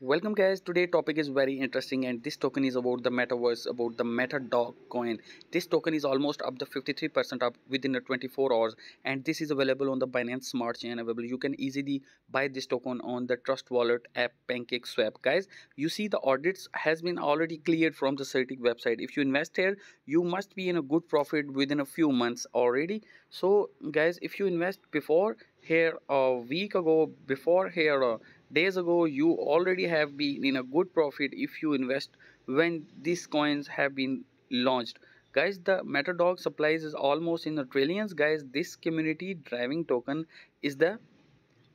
welcome guys today topic is very interesting and this token is about the metaverse about the metadog coin this token is almost up the 53 percent up within the 24 hours and this is available on the binance smart chain available you can easily buy this token on the trust wallet app pancake swap guys you see the audits has been already cleared from the certic website if you invest here you must be in a good profit within a few months already so guys if you invest before here a week ago before here uh, days ago you already have been in a good profit if you invest when these coins have been launched guys the metadog supplies is almost in the trillions guys this community driving token is the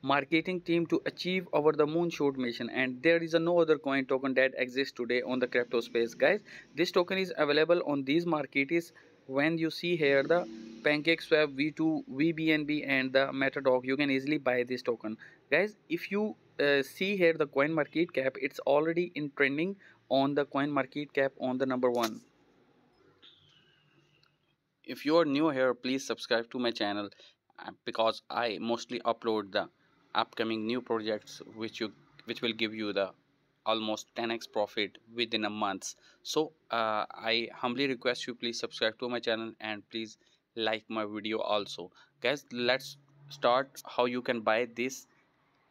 marketing team to achieve over the moonshot mission and there is a no other coin token that exists today on the crypto space guys this token is available on these markets when you see here the Pancakeswap v2 vbnb and the metadog you can easily buy this token guys if you uh, see here the coin market cap it's already in trending on the coin market cap on the number one if you are new here please subscribe to my channel uh, because i mostly upload the upcoming new projects which you which will give you the almost 10x profit within a month so uh, i humbly request you please subscribe to my channel and please like my video also guys let's start how you can buy this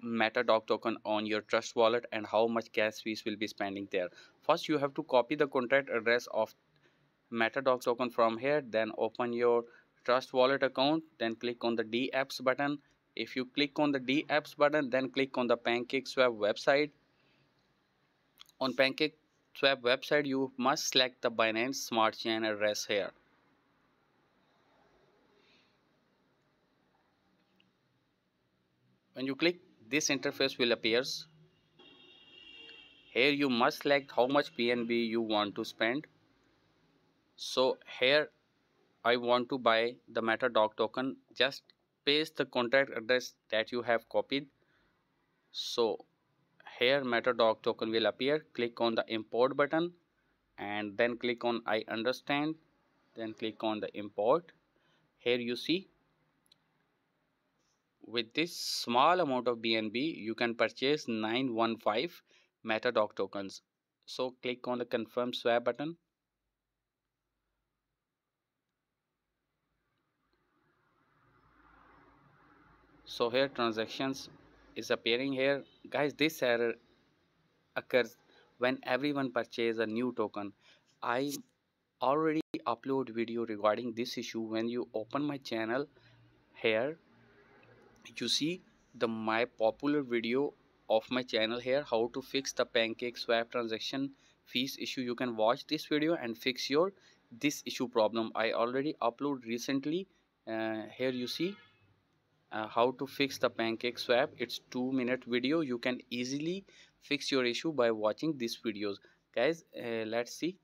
MetaDog token on your Trust wallet and how much cash fees will be spending there. First, you have to copy the contract address of MetaDog token from here. Then open your Trust wallet account. Then click on the D apps button. If you click on the D apps button, then click on the PancakeSwap website. On PancakeSwap website, you must select the Binance Smart Chain address here. When you click, this interface will appears. Here you must select how much PNB you want to spend. So here I want to buy the MetaDog token. Just paste the contract address that you have copied. So here Datadog token will appear click on the import button and then click on I understand then click on the import here you see with this small amount of BNB you can purchase 915 Datadog tokens so click on the confirm swap button so here transactions is appearing here guys this error occurs when everyone purchases a new token i already upload video regarding this issue when you open my channel here you see the my popular video of my channel here how to fix the pancake swap transaction fees issue you can watch this video and fix your this issue problem i already upload recently uh, here you see uh, how to fix the pancake swap it's two minute video you can easily fix your issue by watching these videos guys uh, let's see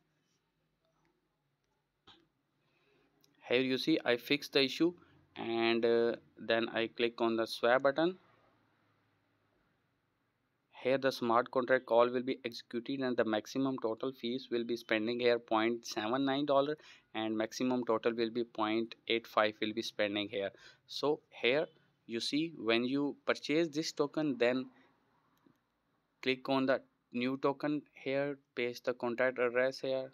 here you see i fix the issue and uh, then i click on the swap button here the smart contract call will be executed and the maximum total fees will be spending here 0.79 dollar and maximum total will be 0.85 will be spending here so here you see when you purchase this token then click on the new token here paste the contract address here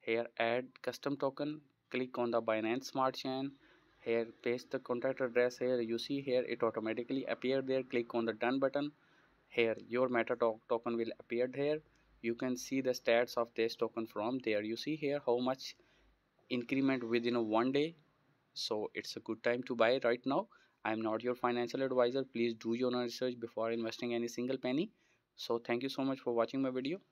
here add custom token click on the binance smart chain here paste the contract address here you see here it automatically appear there click on the done button here your meta token will appear here you can see the stats of this token from there you see here how much increment within one day so it's a good time to buy right now i'm not your financial advisor please do your own research before investing any single penny so thank you so much for watching my video